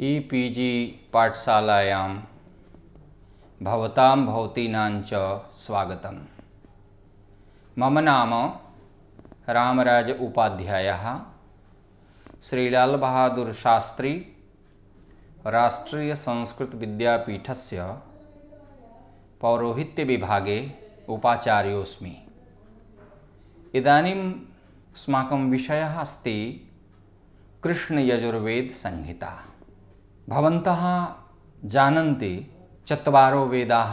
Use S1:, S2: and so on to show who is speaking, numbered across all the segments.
S1: E P G पाठशालायां भवतां भवतीनां च स्वागतं मम नाम रामराज विद्यापीठ से राष्ट्रीयसंस्कृतविद्यापीठस्य पौरोहित्यविभागे उपाचार्योऽस्मि इदानीम् विषय अस्त अस्ति संहिता भवन्तः जानन्ति चत्वारो वेदाः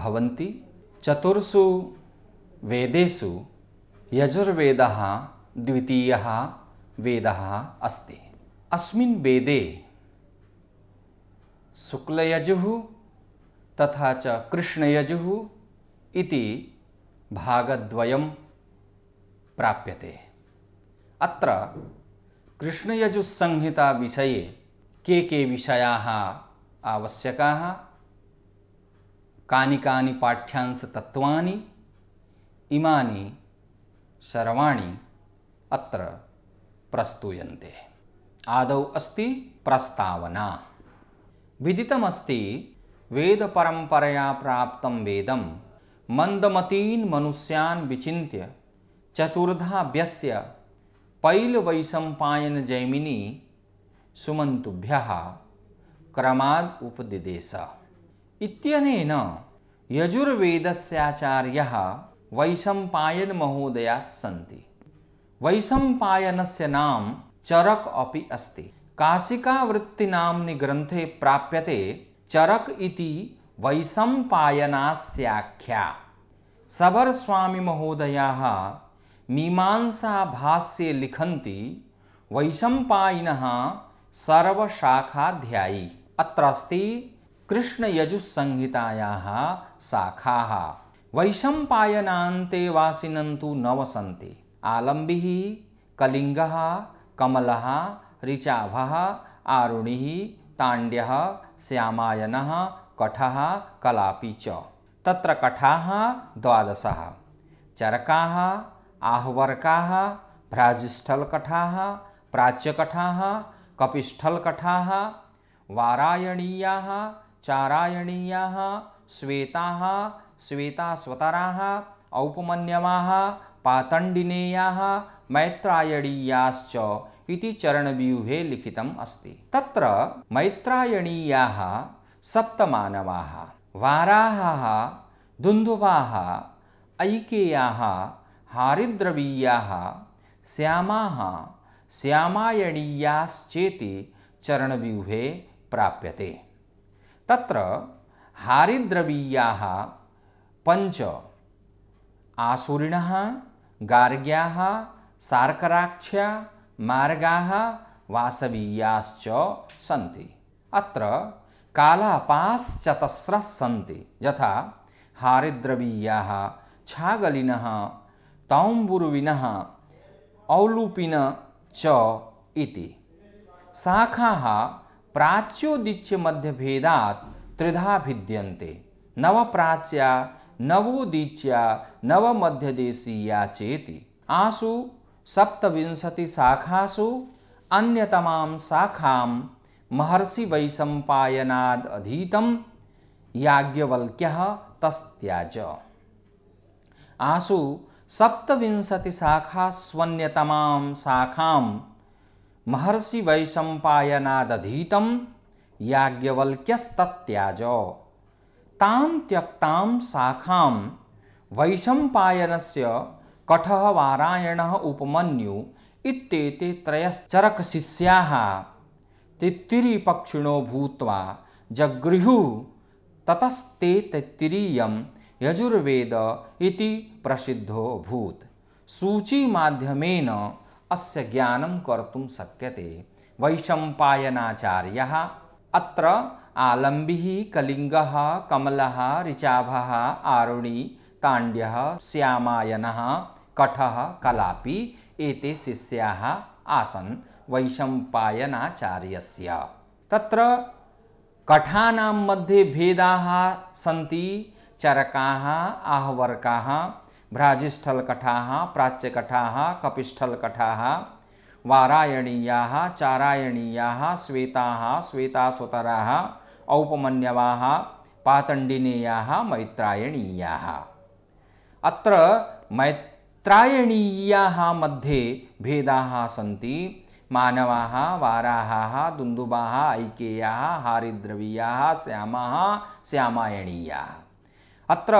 S1: भवन्ति चतुर्षु वेदेषु यजुर्वेदः द्वितीयः वेदः अस्ति अस्मिन् वेदे तथा च कृष्णयजुः इति प्राप्यते अत्र कृष्णयजुस्संहिताविषये के के विषया आवश्यकाः कानि कानि पाठ्यांशतत्त्वानि इमानि सर्वाणि अत्र प्रस्तूयन्ते आदौ अस्ति प्रस्तावना विदितमस्ति वेदपरम्परया प्राप्तं वेदं मन्दमतीन् मनुष्यान् विचिन्त्य चतुर्धा पैलवैशम्पायनजैमिनी सुमंतुभ्य क्रमाद उपदिदेश इत्यनेन यजुर्वेदस्याचार्य वैशंपायन महोदया सी वैशंपायन से नाम चरक अपि अस्ति काशिकावृत्तिनाम्नि ग्रंथे प्राप्यते चरक इति वैशंपायनाख्या सबरस्वामी महोदया मीमांसा भाष्ये लिखती वैशंपायिनः सर्वशाखाध्यायी अत्रस्ति कृष्णयजुस्संहितायाः शाखाः वैशम्पायनान्ते वासिनन्तु न वसन्ति आलम्बिः कलिङ्गः कमलः ऋचाभः आरुणिः ताण्ड्यः श्यामायनः कठः कलापि च तत्र कठाः द्वादशः चरकाः आहवर्काः भ्राजिष्ठलकठाः प्राच्यकठाः कपिष्ठलकठा वारायणीया चारायणी श्वेता श्वेतास्वतरा औपमन्यमा पातंडिने मैत्रायणी इति चरणव्यूहे लिखित अस्त त्र मैत्रायणी सप्तमानवाः वाराह दुंदुवा ऐकेयाः हरिद्रवीया श्यामाः श्यामायणीयाश्चेति चरणव्यूहे प्राप्यते तत्र हारिद्रवीयाः पञ्च आसुरिणः गार्ग्याः सार्कराक्ष्या मार्गाः वासवीयाश्च सन्ति अत्र कालापाश्चतस्रः सन्ति यथा हारिद्रवीयाः छागलिनः तौम्बुरुविनः औलुपिन च इति शाखाः प्राच्योदीच्यमध्यभेदात् त्रिधा भिद्यन्ते नवप्राच्या नवोदीच्या नवमध्यदेशीया चेति आसु सप्तविंशतिशाखासु अन्यतमां शाखां महर्षिवैसम्पायनादधीतं याज्ञवल्क्यः तस्त्या च आसु सप्तविंशति शाखा स्वन्यतमां शाखां महर्षि वैशम्पायनादधीतं याज्ञवल्क्यस्तत्याज तां त्यक्तां शाखां वैशम्पायनस्य कठः वारायणः उपमन्यु इत्येते त्रयश्चरकशिष्याः तित्तिरिपक्षिणो भूत्वा जगृहु ततस्ते तैत्तिरीयं यजुर्वेद इति प्रसिद्धो भूत सूची माध्यमेन अस्य ज्ञानं कर्तुं शक्यते वैशंपायनाचार्य अत्र आलम्बिः कलिङ्गः कमलः ऋचाभः आरुणि ताण्ड्यः श्यामायनः कठः कलापि एते शिष्याः आसन् वैशम्पायनाचार्यस्य मध्ये भेदा सी चरका आहवर्का भ्राजिस्थलकठा प्राच्यकठा कपिस्थलकठा वारायणीया चारायणीया श्वेता श्वेतासुतरा औपमन्यवा पातंडिने मैत्रायणीया अत्र मैत्रायणीया मध्ये भेद सी मानवाः वाराहाः दुन्दुबाः हारिद्रवीया हारिद्रवीयाः श्यामाः श्यामायणीयाः अत्र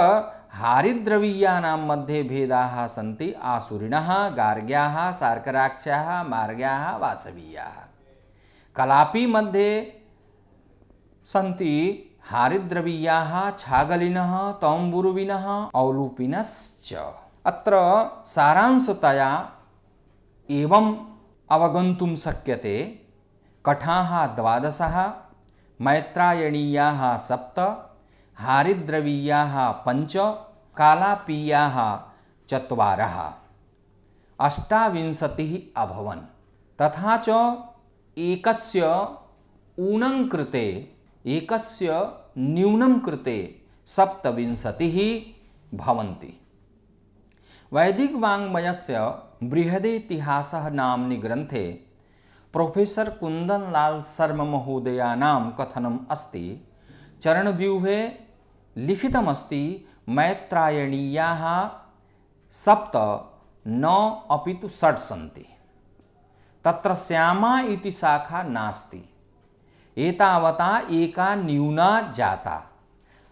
S1: हारिद्रवीयानां मध्ये भेद सी आसुरिणः गार्ग्याः सार्कराक्षाः मार्ग्याः वासवीया कलापी मध्ये सी हारिद्रवीयाः छागलिन तौम्बुरुविनः औलूपिनश्च अत्र सारांशतया एवं अवगन्तुं शक्यते कठा द्वादश मैत्रायणीयाः सप्त हरिद्रवीया पंच कालापीया चर अष्टाशति अभवन तथा च एकस्य ऊनं कृते एकस्य न्यूनं कृते सप्तविंशतिः भवन्ति वैदिक वाङ्मयस्य बृहदेतिहासः नाम्नि ग्रन्थे प्रोफेसर कुन्दनलाल शर्ममहोदयानां कथनम् अस्ति चरणव्यूहे लिखितमस्ति मैत्रायणीयाः सप्त न अभी तो षट सी त्र श्यामा शाखा नास्ति एतावता एका न्यूना जाता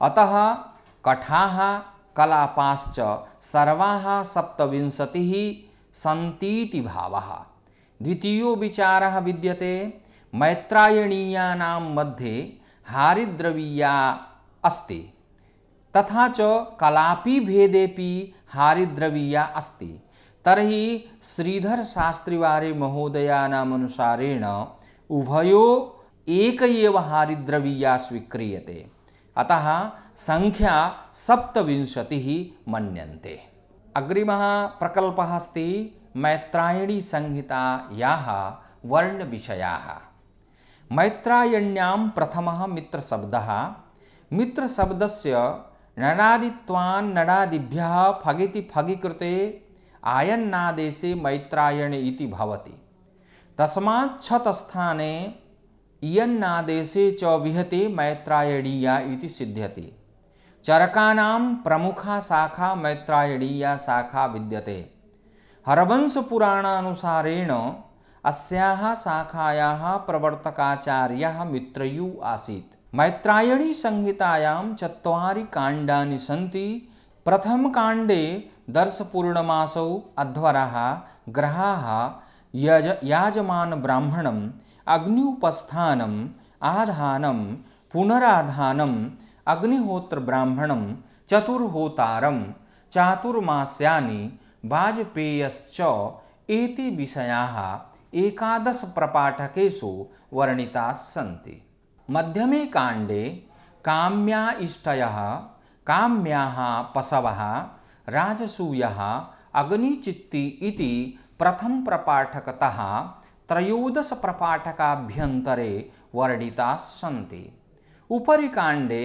S1: अतः कठा कलापाश्च सर्वा सप्तविंशतिः सन्तीति भाव द्वितीयो विचार विद्यते मैत्रायणीयानां मध्ये हारिद्रवीया अस्ति तथा च कलापि भेदेपि हारिद्रवीया अस्ति तर्हि श्रीधर शास्त्रीवारे महोदयानासारेण उभयो एक हारिद्रवीया स्वीक्रियते अतः संख्या सप्तविंशतिः मन्यन्ते अग्रिमः प्रकल्पः अस्ति मैत्रायणीसंहितायाः वर्णविषयाः मैत्रायण्यां प्रथमः मित्रशब्दः मित्रशब्दस्य नड़ादित्वान् नड़ादिभ्य फगिति फगिकृते आयन्नादेशे मैत्रायणे इति भवति तस्मा छतस्थाने इयन्नादेशे च विहते मैत्रायणीया इति सिद्ध्यति चरकानां प्रमुखा शाखा मैत्रायणीया शाखा विद्यते हरवंशपुराणानुसारेण अस्याः शाखायाः प्रवर्तकाचार्यः मित्रयु आसीत् मैत्रायणी संहितायां चत्वारि काण्डानि सन्ति प्रथमकाण्डे दर्शपूर्णमासौ अध्वरः ग्रहाः यज याजमानब्राह्मणम् अग्न्युपस्थानम् आधानं पुनराधानम् अग्निहोत्रब्राह्मणं चतुर्होतारं चातुर्मास्यानि वाजपेयश्च एते विषयाः एकादशप्रपाठकेषु वर्णिताः सन्ति मध्यमे कांडे काम्याष्टय काम्या पशव राजसूय अग्निचित्ति प्रथम प्रपाठकत त्रयोदश प्रपाठकाभ्यंतरे वर्णिता सी उपरी कांडे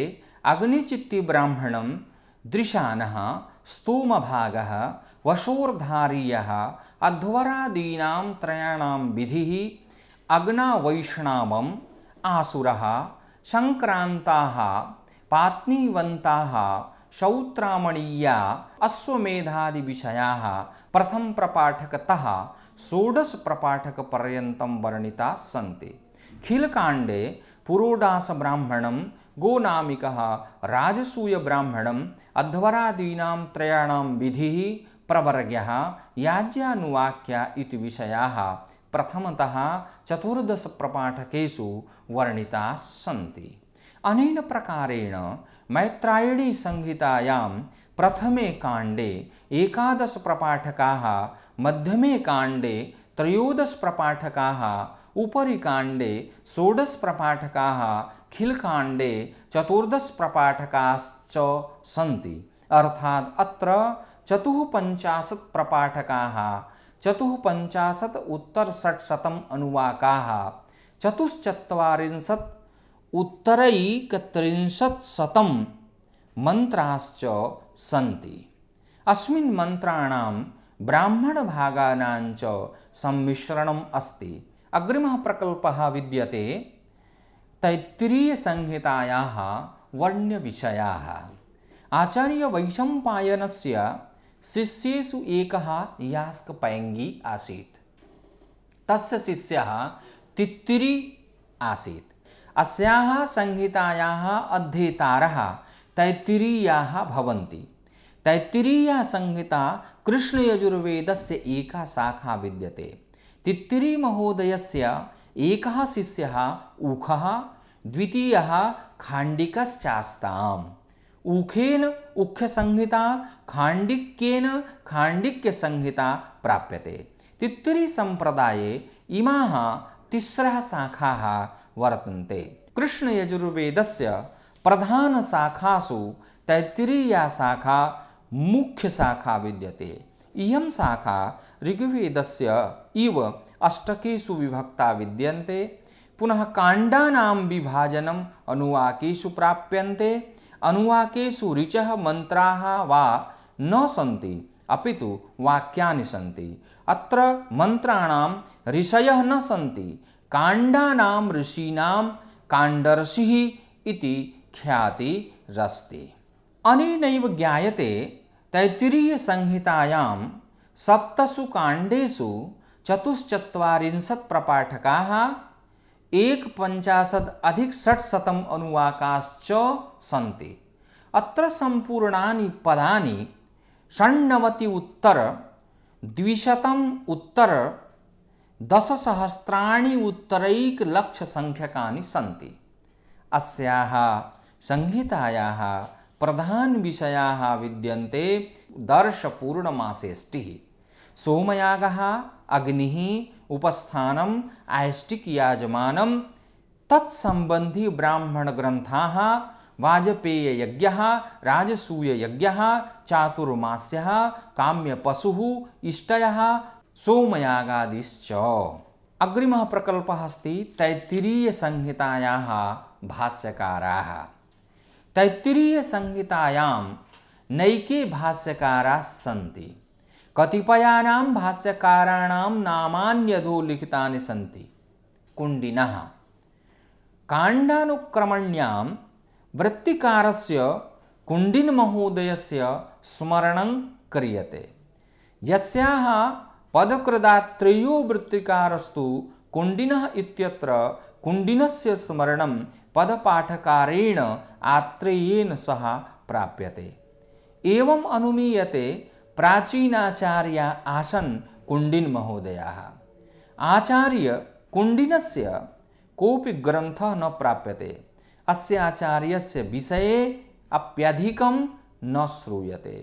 S1: अग्निचित्तिब्राह्मण दृशान स्तूम भाग वशोर्धारीय अध्वरादीना विधि अग्नावैष्णव वैष्णव आसुरः सङ्क्रान्ताः पात्नीवन्ताः शौत्रामणीया अश्वमेधादिविषयाः प्रथमप्रपाठकतः षोडशप्रपाठकपर्यन्तं वर्णिताः सन्ति खिलकाण्डे पुरोडासब्राह्मणं गोनामिकः राजसूयब्राह्मणम् अध्वरादीनां त्रयाणां विधिः प्रवर्ग्यः याज्ञानुवाक्या इति विषयाः प्रथमतः चतुर्दशप्रपाठकेषु वर्णिता सी अनेन प्रकारेण मैत्रायणीसंहितायां प्रथमे कांडे एकादशप्रपाठकाः मध्यमे उपरी कांडे षोडश प्रपाठका खिलकांडे चतुर्दश चतुर्दशप्रपाठकाश्च सी अर्थात् अत्र चतुःपञ्चाशत् प्रपाठका चतुपंचाशत उत्तर षट चतुःपञ्चाशत् उत्तरषट्शतम् अनुवाकाः चतुश्चत्वारिंशत् शतम मंत्राश्च सन्ति अस्मिन् ब्राह्मण भागानां च सम्मिश्रणम् अस्ति अग्रिमः प्रकल्पः विद्यते तैत्तिरीय संहितायाः वर्ण्य विषयाः आचार्य वैशंपायनस्य शिष्यु एक यास्कपयंगी आसीत तस्य शिष्य तित्तिरी आसीत अस्याः संहितायाः अध्येतारः तैत्तिरीयाः भवन्ति तैत्तिरीया संहिता कृष्णयजुर्वेदस्य एका शाखा विद्यते तित्तिरी महोदयस्य एकः शिष्यः ऊखः द्वितीयः खाण्डिकश्चास्ताम् उखेन उख्य संहिता खांडिक्यन खांडिक्य संहिता प्राप्यते तित्तिरी संप्रदाये इमाः तिस्रः शाखाः वर्तन्ते कृष्णयजुर्वेदस्य प्रधानशाखासु तैत्तिरीया शाखा मुख्यशाखा विद्यते इयं शाखा ऋग्वेदस्य इव अष्टकेषु विभक्ता विद्यन्ते पुनः काण्डानां विभाजनम अनुवाकेषु प्राप्यन्ते अनुवाकेषु ऋचः मन्त्राः वा न सी अभी तो वाक्या सी मन्त्राणां ऋषय न सी कांडा ऋषीना कांडर्षि ख्यातिरस्ते अन ज्ञाते ज्ञायते संहितायां सप्तसु काण्डेषु चतुश्चत्वारिंशत् प्रपाठकाः एक पंचाशद अधिक षट शतम अनुवाकाश्च सन्ति अत्र संपूर्णानि पदानि षण्णवति उत्तर द्विशतम उत्तर दशसहस्राणि उत्तरैकलक्षसङ्ख्यकानि सन्ति अस्याः संहितायाः प्रधानविषयाः विद्यन्ते दर्शपूर्णमासेष्टिः सोमयागः अग्निः उपस्थान आयष्टिक याजमानम तत्सबंधी ब्राह्मण ग्रंथा वाजपेयज्ञ यज्ञ चातुर्मास यज्ञ चातुर्मास्य काम्य पशु इष्टय सोमयागादिश्च अग्रिम प्रकल्प अस्त तैत्तिरीय संहिताया भाष्यकारा तैत्तिरीय संहितायां नैके भाष्यकारा सी कतिपयानां भाष्यकाराणां नामान्यधो लिखितानि सन्ति कुण्डिनः काण्डानुक्रमण्यां वृत्तिकारस्य कुण्डिनमहोदयस्य स्मरणं क्रियते यस्याः पदकृदात्रयो वृत्तिकारस्तु कुण्डिनः इत्यत्र कुण्डिनस्य स्मरणं पदपाठकारेण आत्रेयेन सह प्राप्यते एवं अनुमीयते महोदया आचार्य कुंडीन से कोप ग्रंथ न प्राप्यते अस्य आचार्यस्य अप्यधिक अप्यधिकं न श्रूयते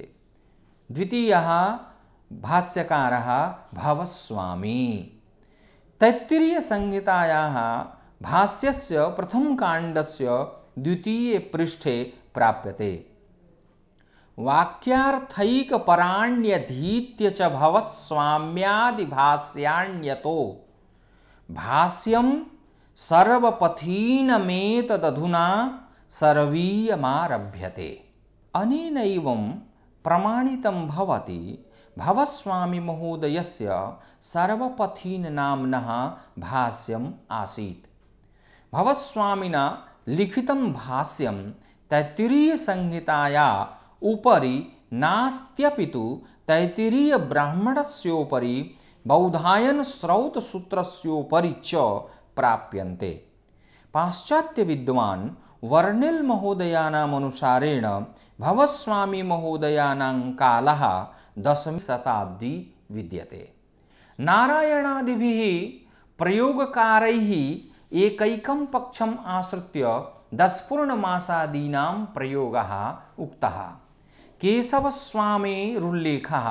S1: द्वितीयः भाष्यकार भवस्वामी प्रथम कांड से द्वितीये पृष्ठे प्राप्यते वाक्यार्थक पराण्यधीत्य तो भवस्वाम्यादिभाष्याण्यतो भाष्यम सर्वपथीनमेतदधुना सर्वीयमारभ्यते अनेनैवं प्रमाणितं भवति भवस्वामिमहोदयस्य सर्वपथीननाम्नः भाष्यम आसीत् भवस्वामिना लिखितं भाष्यं तैत्तिरीयसंहिताया उपरी नास्त्यपितु तैतिरीय ब्राह्मणस्योपरि बौधायन स्रौत सूत्रस्योपरि च प्राप्यन्ते पाश्चात्य विद्वान् वर्णिल महोदयानाम् अनुसारेण भवस्वामी महोदयानां कालः दशमी शताब्दी विद्यते नारायणादिभिः प्रयोगकारैः एकैकं पक्षम् आश्रित्य दशपूर्णमासादीनां प्रयोगः उक्तः केशवस्वामी रुल्लेखः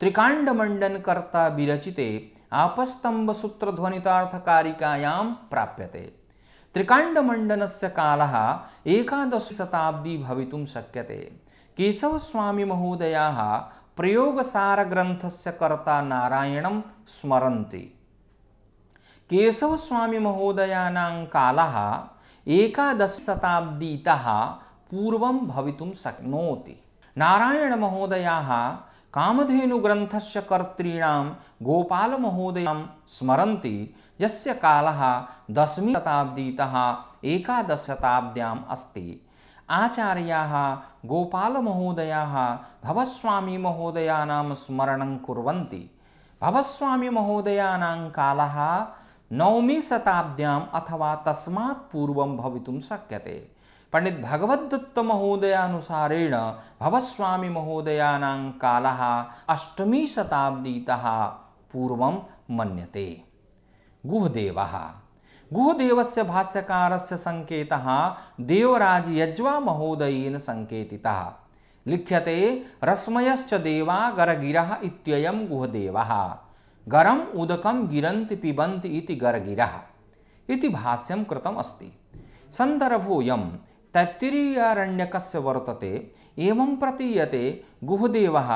S1: त्रिकाण्डमण्डनकर्ता विरचिते आपस्तम्भसूत्रध्वनितार्थकारिकायां प्राप्यते त्रिकाण्डमण्डनस्य कालः एकादशशताब्दी भवितुं शक्यते केशवस्वामिमहोदयाः प्रयोगसारग्रन्थस्य कर्ता नारायणं स्मरन्ति केशवस्वामिमहोदयानां कालः एकादशशताब्दीतः पूर्वं भवितुं शक्नोति नारायणमहोदयाः कामधेनुग्रन्थस्य कर्तॄणां गोपालमहोदयं स्मरन्ति यस्य कालः दशमीशताब्दीतः एकादशशताब्द्याम् अस्ति आचार्याः गोपालमहोदयाः भवस्वामीमहोदयानां स्मरणं कुर्वन्ति भवस्वामीमहोदयानां कालः नवमीशताब्द्याम् अथवा तस्मात् पूर्वं भवितुं शक्यते पंडित भगवद्दत्त महोदयानुसारेण भवस्वामी महोदयानां कालः अष्टमी शताब्दीतः पूर्वं मन्यते से गुहदेवस्य भाष्यकारस्य यज्वा देवराजयज्वामहोदयेन सङ्केतितः लिख्यते रश्मयश्च देवा गरगिरः इत्ययं गुहदेवः गरम उदकं गिरन्ति पिबंत इति गरगिरः इति भाष्यं कृतम् अस्ति तैत्तिरीयारण्यकस्य वर्तते एवं प्रतीयते गुहदेवः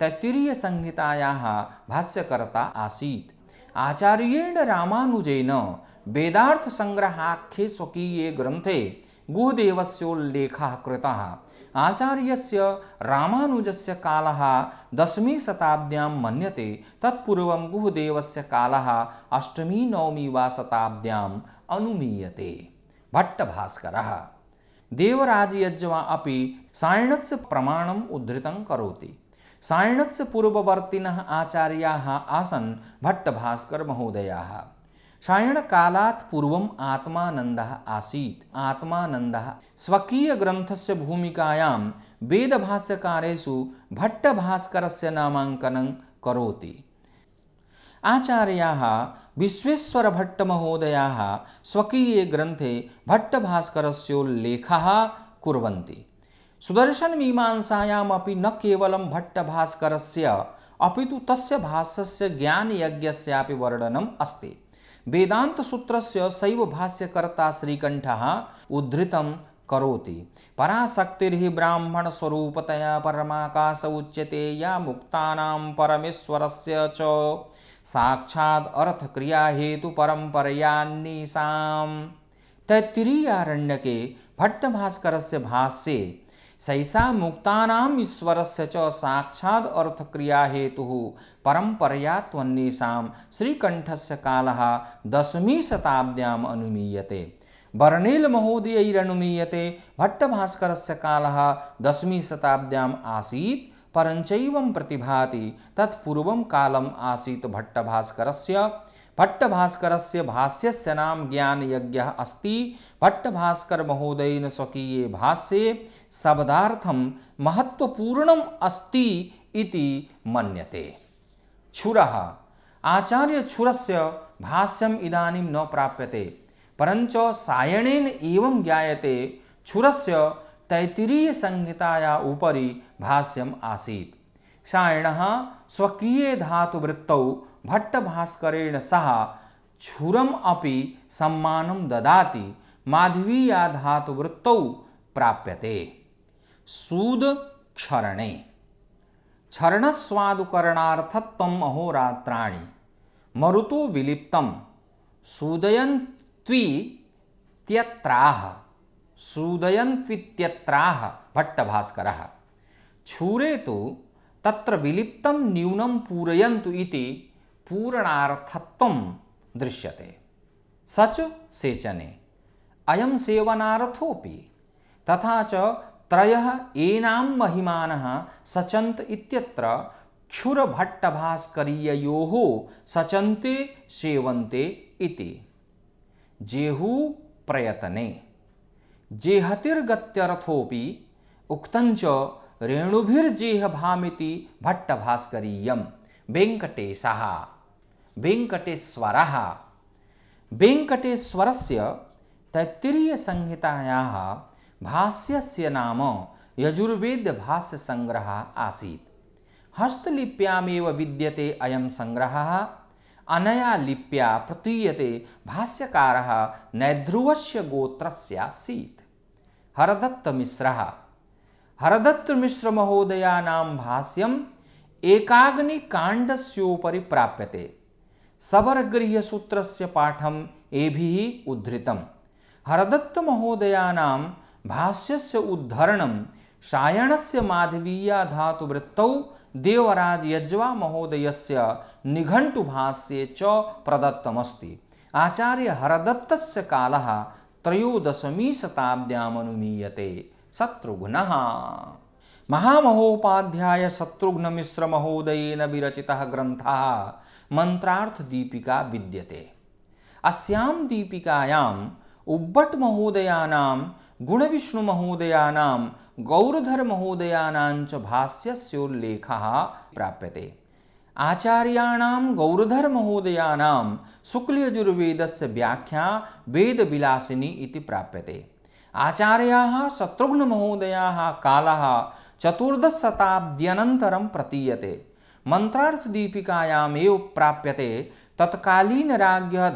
S1: तैत्तिरीयसंहितायाः भाष्यकर्ता आसीत् आचार्येण रामानुजेन वेदार्थसङ्ग्रहाख्ये स्वकीये ग्रन्थे गुहदेवस्योल्लेखः कृतः आचार्यस्य रामानुजस्य कालः दशमी शताब्द्यां मन्यते तत्पूर्वं गुहदेवस्य कालः अष्टमी नवमी वा शताब्द्याम् अनुमीयते भट्टभास्करः देवराजयज्ञवा अपि सायणस्य प्रमाणम् उद्धृतं करोति सायणस्य महोदया सायण काला पूर्व आत्मानंद आसी आत्मानंद स्वीय ग्रंथ से भूमिकायां वेदभाष्यकारेषु भट्टभास्करस्य नामाङ्कनं कौती आचार्य विश्वेश्वर भट्ट स्वकीय ग्रंथे भट्ट भास्कर भट्टभास्करस्योल्लेखः सुदर्शन मीमांसायाम न केवलं भट्टभास्करस्य अपि तु तस्य भाष्यस्य ज्ञानयज्ञस्यापि वर्णनम् अस्ति वेदान्तसूत्रस्य सैव भाष्यकर्ता श्रीकण्ठः उद्धृतं करोति पराशक्तिर्हि स्वरूपतया परमाकाश उच्यते या मुक्तानां परमेश्वरस्य च साक्षात अर्थ क्रिया हेतु परंपरयान्नीसाम तैत्तिरीयारण्य के भट्ट भास्कर से भाष्ये सैषा मुक्तानाम ईश्वर से च साक्षाद अर्थ क्रिया हेतु परंपरया त्वन्नीषा श्रीकंठ से काल दशमी शताब्द्याम अनुमीयते वर्णेल महोदयरनुमीयते भट्ट भास्कर से काल दशमी शताब्द्याम आसीत परंच प्रतिभाति तत्पूर्वं कालम् आसीत् भट्टभास्कर भाष्य भाष्यस्य नाम अस्त भट्टभास्कर महोदय स्वकीये भाष्ये शब्दार्थं महत्त्वपूर्णम् अस्ति इति मन्यते छुरः आचार्यछुरस्य भाष्यम इदानीं न प्राप्यते परंच सायणेन एवं ज्ञायते छुरस्य तैतरीय संहिताया उपरी भाष्यम आसीत सायण स्वकीय धातुवृत्तौ भट्टभास्करेण सह क्षुरम अपि सम्मानम ददाति माधवीया धातुवृत्तौ प्राप्यते सूद क्षरणे क्षरणस्वादुकरणार्थत्वम् अहोरात्राणि मरुतो विलिप्तम सूदयन्त्वी त्यत्राह सूदयन्त्वित्यत्राह भट्टभास्करः छूरे तो तत्र विलिप्तं न्यूनं पूरयन्तु इति पूरणार्थत्वं दृश्यते सच सेचने अयम सेवनार्थोपि तथा च त्रयः एनां महिमानः सचन्त इत्यत्र क्षुरभट्टभास्करीययोः सचन्ते सेवन्ते इति जेहू प्रयतने जेहतिर्गत्यरथोपि उक्तंच रेणुभिर्जेह भामिति भट्ट भास्करीयम वेंकटेशा वेंकटेश्वर वेंकटेश्वर से तैत्तिरीय संहिताया भाष्यस्य नाम यजुर्वेद भाष्य संग्रह आसीत् हस्तलिप्यामेव विद्यते अयम संग्रहः अनया लिप्या प्रतीयते हरदत्त मिश्र हरदत्त मिश्र महोदयाना भाष्यम एकाग्निकाण्डस्योपरि प्राप्यते सबरगृह्यसूत्रस्य पाठम् एभिः उद्धृतम् हरदत्तमहोदयानां भाष्यस्य उद्धरणं सायणस्य माधवीया धातुवृत्तौ देवराज यज्वा महोदयस्य निघंटु भाष्ये च प्रदत्तमस्ति आचार्य हरदत्तस्य कालः त्रयोदशमी शताब्द्यामनुमीयते शत्रुघ्नः महामहोपाध्याय शत्रुघ्न मिश्र महोदयेन विरचितः ग्रन्थः मंत्रार्थ दीपिका विद्यते अस्यां दीपिकायाम् उब्बट महोदयानां गुण गुणविष्णुमहोदयानां गौरधरमहोदयानाञ्च भाष्यस्योल्लेखः प्राप्यते आचार्याणां गौरधरमहोदयानां से व्याख्या वेदविलासिनी इति प्राप्यते शत्रुघ्न महोदया काल चतुर्दशशताब्द्यनन्तरं प्रतीयते मन्त्रार्थदीपिकायामेव प्राप्यते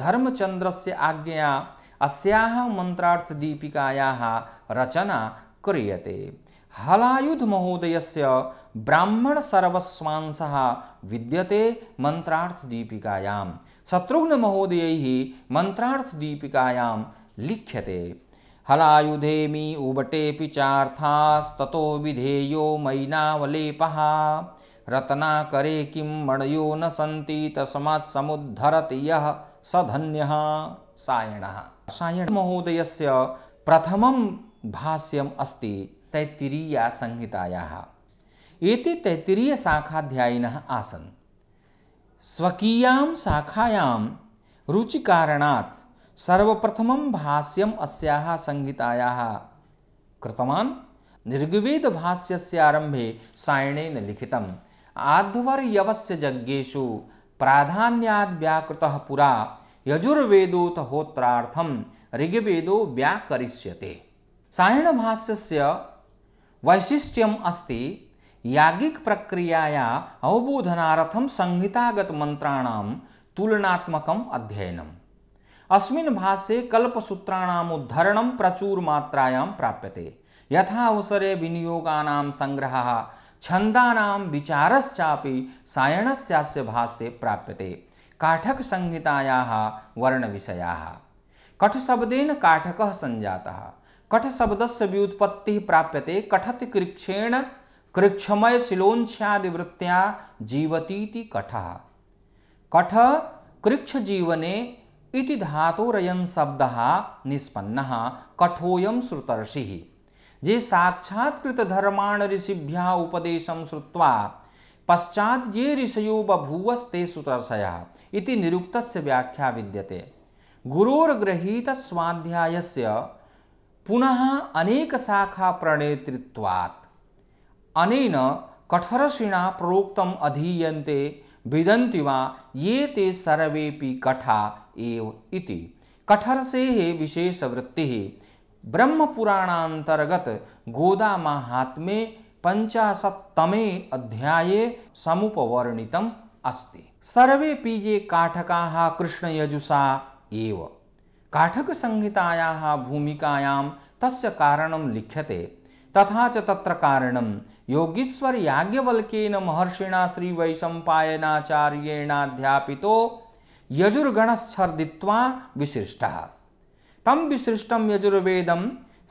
S1: धर्मचंद्र से आज्ञा अस्याः मन्त्रार्थदीपिकायाः रचना क्रियते हलायुधमहोदयस्य ब्राह्मणसर्वस्वांसः विद्यते शत्रुघ्न महोदय मन्त्रार्थदीपिकायां लिख्यते हलायुधेमि उबटेऽपि चार्थास्ततो विधेयो मैनावलेपः रत्नाकरे किं मणयो न सन्ति तस्मात् समुद्धरति यः स धन्यः सायण सायण महोदय से प्रथम भाष्यम अस्त अस्ति तैत्तिरीयासंहितायाः एते तैत्तिरीयशाखाध्यायिनः आसन स्वकीयां शाखायां रुचिकारणात् सर्वप्रथमं भाष्यम अस्याः संहितायाः कृतवान् भाष्यस्य आरंभे सायणेन लिखितम् आध्वर्यवस्य यज्ञेषु प्राधान्याद् व्याकृतः पुरा यजुर्वेदो तहोत्रार्थम ऋग्वेदो व्याकरिष्यते सायणभाष्यस्य वैशिष्ट्यम् अस्ति याज्ञिकप्रक्रियाया संहितागत मंत्राण तुलनात्मक अध्ययन अस्मिन् भाष्ये कल्पसूत्राणामुद्धरणं प्रचुरमात्रायां प्राप्यते यथा अवसरे विनियोगानां सङ्ग्रहः छन्दानां विचारश्चापि सायणस्यास्य भाष्ये प्राप्यते काठकसंहितायाः वर्णविषयाः कठशब्देन काठकः सञ्जातः कठशब्दस्य से प्राप्यते कृक्षेण कृक्षमय जीवतीति जीवती कठ जीवने इति धातोरयन् शब्दः निष्पन्नः कठोऽयं श्रुतर्षिः ये साक्षात्कृतधर्माण ऋषिभ्य उपदेश श्रुवा पश्चात ये ऋषयो बभूवस्ते सुतरसया इति निरुक्त व्याख्या विद्यते गुरोर्गृहीत स्वाध्याय पुनः अनेक शाखा प्रणेतृत्वात् अनेन कठरशिणा प्रोक्तम अधीयन्ते विदंति वा ये ते सर्वेपि कठा एव इति कठर से हे विशेष गोदा महात्म्य पंचाशत्तमे अध्याये समुपवर्णितम् अस्ति सर्वे ये काठकाः कृष्णयजुषा एव काठकसंहितायाः भूमिकायां तस्य कारणं लिख्यते तथा च तत्र कारणं योगीश्वरयाज्ञवल्क्येन महर्षिणा श्रीवैशम्पायनाचार्येणाध्यापितो यजुर्गणश्छर्दित्वा विशिष्टः तं विशिष्टं यजुर्वेदं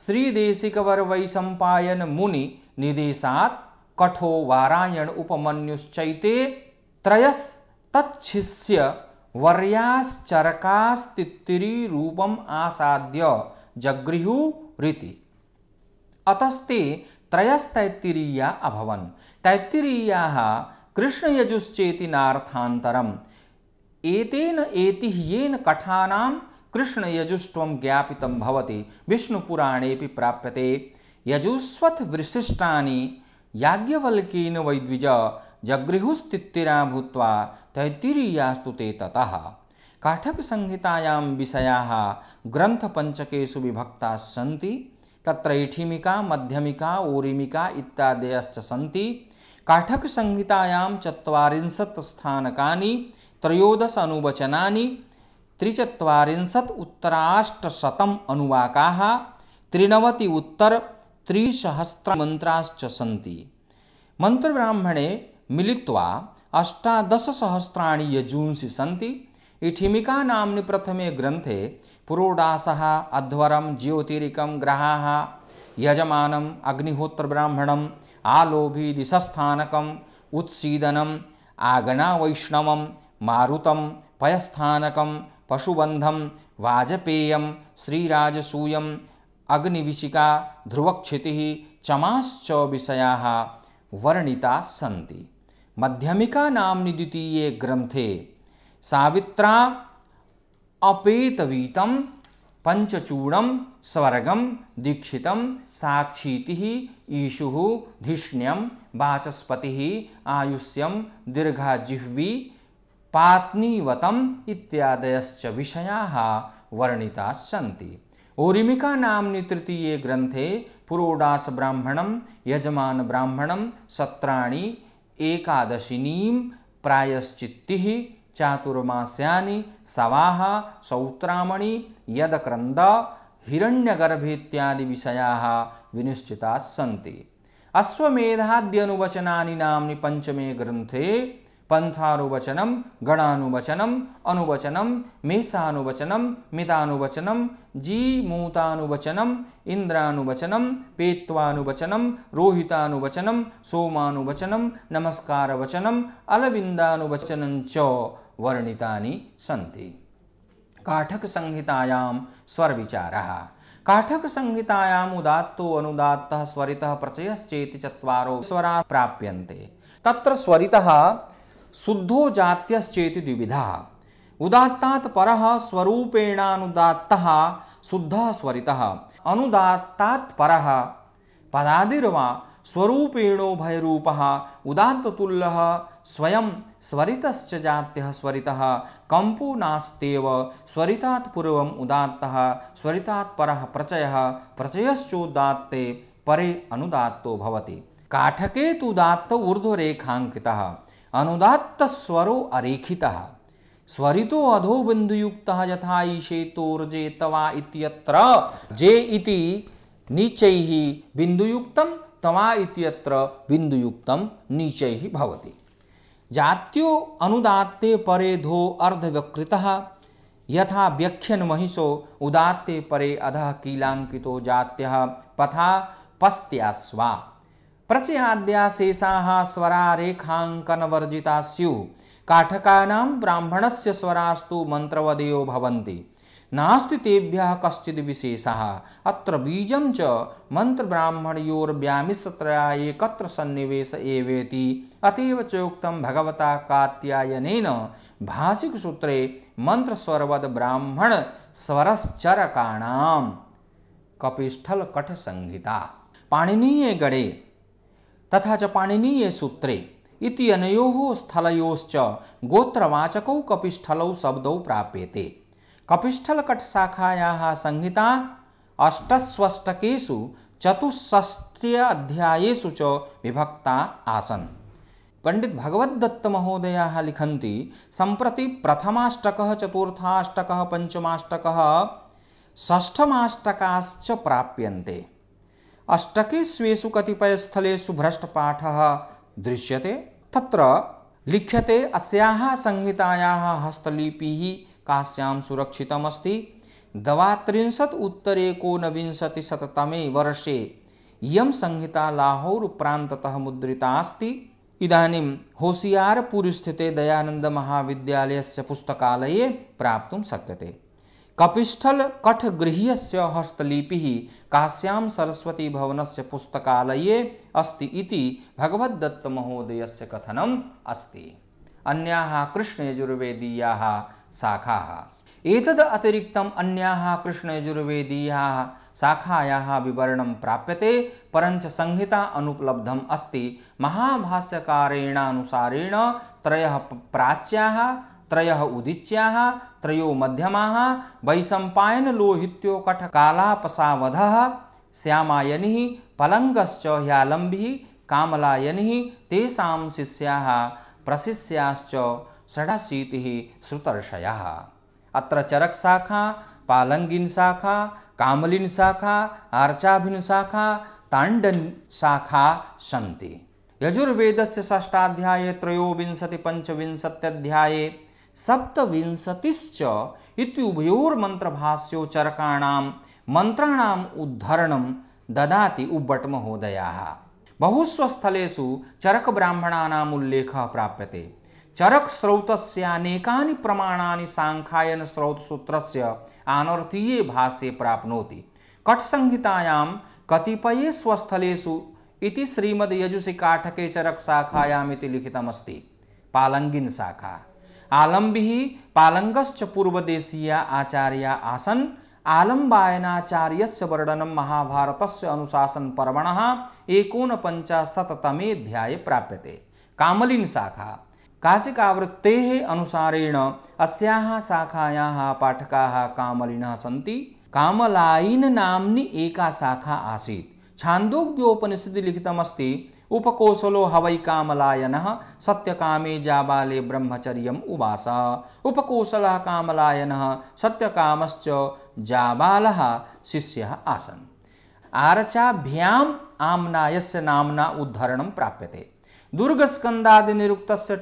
S1: श्रीदेशिकवरवैशम्पायनमुनि निदेशात कठो वारायण उपमन्युश्चैते त्रयस तच्छिष्य वर्याश्चरकास्तिरी रूपम आसाद्य जगृहु रीति अतस्ते त्रयस्तैत्तिरीया अभवन् तैत्तिरीयाः कृष्णयजुश्चेति नार्थान्तरम् एतेन एति येन कठानां कृष्णयजुष्ट्वं ज्ञापितं भवति विष्णुपुराणेऽपि प्राप्यते यजुस्वत् वृशिष्टा याज्ञवल्केन वैद्विज जगृहुस्तिरा भूत तैतिरीयास्तु ते ततः काठक संहितायां विषयाः ग्रन्थपञ्चकेषु विभक्ता सी तत्र ऐठिमिका मध्यमिका ओरिमिका इत्यादयश्च सन्ति काठक संहितायां चत्वारिंशत् स्थानकानि त्रयोदश अनुवचनानि त्रिचत्वारिंशत् उत्तराष्टशतम् अनुवाकाः त्रिनवति उत्तर त्रिसहस्र मंत्राश्च सन्ति मंत्रब्राह्मणे मिलित्वा अष्टादशसहस्राणि यजूंसि सन्ति इठिमिका नाम्नि प्रथमे ग्रन्थे पुरोडासः अध्वरं ज्योतिरिकं ग्रहाः यजमानम् अग्निहोत्रब्राह्मणम् आलोभिदिशस्थानकम् आगना आगणावैष्णवं मारुतं पयस्थानकं पशुबन्धं वाजपेयं श्रीराजसूयं अग्निविशिका ध्रुवक्षिति चमाश्च विषया वर्णिता सी मध्यमिका नाम द्वितीय ग्रंथे सावित्रा अपेतवीत पंचचूड़म स्वर्गम दीक्षित साक्षीति ईशु धिष्ण्यम वाचस्पति आयुष्यम दीर्घाजिह्वी पात्नीवतम इत्यादय विषया वर्णिता सी ओरिमिका नामनि तृतीये ग्रंथे पुरोडास ब्राह्मणम यजमान ब्राह्मणम सत्राणी एकादशिनीम प्रायश्चित्ति चातुर्मास्यानि सवाह सौत्रामणि यदक्रंद हिरण्यगर्भेत्यादि विषयाः विनिश्चिताः सन्ति अश्वमेधाद्यनुवचनानि नाम्नि पञ्चमे ग्रन्थे पंथानुवचनम गणानुवचनम अनुवचनम मेषानुवचनम मितानुवचनम जीमूतानुवचनम इंद्रानुवचनम पेत्वानुवचनम रोहितानुवचनम सोमानुवचनम नमस्कारवचनम अलविंदानुवचनं च वर्णितानि सन्ति काठक संहितायां स्वर विचारः काठक संहितायाम् उदात्तो अनुदात्तः स्वरितः प्रचयश्चेति चत्वारो स्वरा प्राप्यन्ते तत्र स्वरितः शुद्धो जात्यश्चेति द्विविधा उदात्तात् परः स्वरूपेणानुदात्तः शुद्धः स्वरितः अनुदात्तात् परः पदादिर्वा स्वरूपेणो भयरूपः उदात्ततुल्यः स्वयं स्वरितश्च जात्यः स्वरितः कम्पो नास्त्येव स्वरितात् पूर्वम् उदात्तः स्वरितात् परः प्रचयः प्रचयश्चोदात्ते परे अनुदात्तो भवति काठके तु दात्त ऊर्ध्वरेखाङ्कितः अनुदात्त स्वरो अरेखिता स्वरितो अधो बिंदुयुक्त यथा तोर्जे तवा इत्यत्र जे इति नीचे ही बिंदुयुक्त तवा इत्यत्र बिंदुयुक्तम नीचे ही भवति जात्यो अनुदात्ते परे धो अर्धव्यकृत यथा व्यख्यन महिषो उदात्ते परे अधः कीलांकितो जात्यः पथा पस्त्यास्वा शेषा स्वरा रेखाङ्कनवर्जिता स्युः काठकानां ब्राह्मणस्य स्वरास्तु मन्त्रवदयो भवन्ति नास्ति तेभ्यः कश्चि विशेष अत्र बीज च मन्त्रब्राह्मणयोर्व्यामिश्रत्रया एकत्र सन्निवेश एवेति अतीव चोक्तं भगवता कात्यायनेन भाषिकसूत्रे मन्त्रस्वरवद् कठ संहिता पाणनीय गणे तथा च पाणनीय सूत्रे अनयोः स्थलोच गोत्रवाचक कपिष्ठलौ शब्दौ प्राप्यते कपिष्ठलकटशाखायाः संहिता अष्टस्वष्टकेषु चतुष्षष्ट्यध्यायेषु विभक्ता आसन् पंडित भगवद्दत्त महोदयाः लिखा संप्रति प्रथमाष्टक चतुर्थाष्टक पंचमाष्टक षष्ठमाष्टकाश्च प्राप्यन्ते अष्टकेष्वेषु कतिपयस्थलेषु भ्रष्टपाठः दृश्यते तत्र लिख्यते अस्याः संहितायाः हस्तलिपिः कास्यां सुरक्षितमस्ति द्वात्रिंशत् उत्तरेकोनविंशतिशततमे वर्षे इयं संहिता लाहौर् प्रान्ततः मुद्रिता अस्ति इदानीं होशियारपुरस्थिते दयानन्दमहाविद्यालयस्य पुस्तकालये प्राप्तुं शक्यते कपिष्ठल कठगृह्य हस्तलिपि काश्याम सरस्वती भवन से पुस्तकालये अस्ति इति महोदय से कथनम अस्ति अन्या शाखा एतद अतिरिक्तम अन्या कृष्णयजुर्वेदीया शाखाया विवरण प्राप्यते परंच संहिता अनुपलब्धम अस्ति महाभाष्यकारेणानुसारेण त्रय प्राच्या त्रय उदीच्यायो मध्यम मध्यमा वैसंपायन लोहित्यो कठकालापसावध श्यामायनि पलंगश्च ह्यालंबि कामलायनि तेषा शिष्या प्रशिष्याश्च षडशीति श्रुतर्षय अत्र चरक शाखा पालंगीन शाखा कामलिन शाखा आर्चाभिन शाखा तांडन शाखा सन्ति यजुर्वेद से षष्टाध्याय त्रयोविंशति पंचविंशत्यध्याये सप्तविंशतिश्च इत्युभयोर्मन्त्रभाष्यो चरकाणां मन्त्राणाम् उद्धरणं ददाति उब्बट्महोदयाः बहुस्वस्थलेषु चरकब्राह्मणानाम् उल्लेखः प्राप्यते चरकस्रौतस्यानेकानि प्रमाणानि साङ्ख्यायनस्रौतसूत्रस्य आनर्तीये भाष्ये प्राप्नोति कट्संहितायां कतिपये स्वस्थलेषु इति श्रीमद्यजुषिकाठके चरकशाखायामिति लिखितमस्ति पालङ्गिन् शाखा आलम्बि पालंगश्च पूर्वदेशीया आचार्या आसन आलम्बायनाचार्य वर्णन महाभारत अनुशासन पर्वण एकोन पंचाशतमे अध्याय प्राप्यते कामलिन शाखा काशिकावृत्ते अनुसारेण अस्याः शाखायाः पाठकाः कामलिनः सन्ति कामलायिन नामनी एका शाखा आसीत् छांदोग्योपनिषद अस्त उपकोशलो हवै कामलायन सत्य कामे जाबाले ब्रह्मचर्य उवास उपकोशल कामलायन सत्य कामच जाबाल शिष्य आसन आरचाभ्याम आमना नामना उद्धरण प्राप्यते दुर्गस्कन्दादि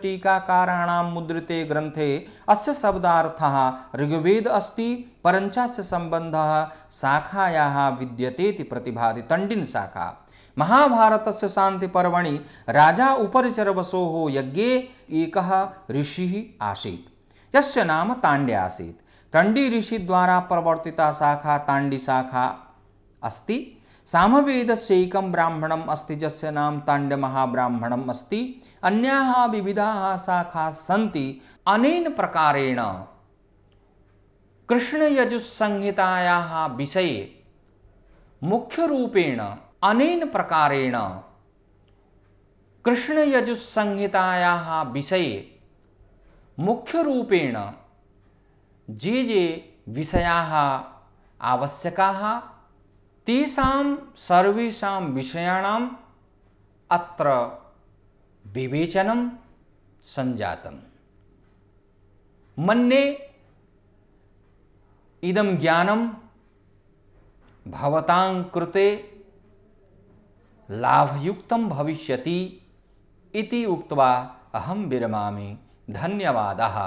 S1: टीकाकाराण मुद्रिते ग्रंथे अस्य शब्दार्थः ऋग्वेद अस्ति परञ्चास्य सम्बन्धः शाखायाः विद्यतेति प्रतिभाति शाखा शांति शान्तिपर्वणि राजा वसो यज्ञे एक ऋषि आसीत् यस्य नाम ताण्ड्य तंडी ऋषि द्वारा प्रवर्तिता शाखा तांडी शाखा अस्ति सामवेदस्यैकं ब्राह्मणम् अस्ति जस्य नाम ताण्ड्यमः ब्राह्मणम् अस्ति अन्याः विविधाः शाखाः सन्ति अनेन प्रकारेण कृष्णयजुस्संहितायाः विषये मुख्यरूपेण अनेन प्रकारेण कृष्णयजुस्संहितायाः विषये मुख्यरूपेण जे जे विषयाः आवश्यकाः तेषां सर्वेषां विषयाणाम् अत्र विवेचनं सञ्जातं मन्ने इदं ज्ञानं भवतां कृते लाभयुक्तं भविष्यति इति उक्त्वा अहं विरमामि धन्यवादः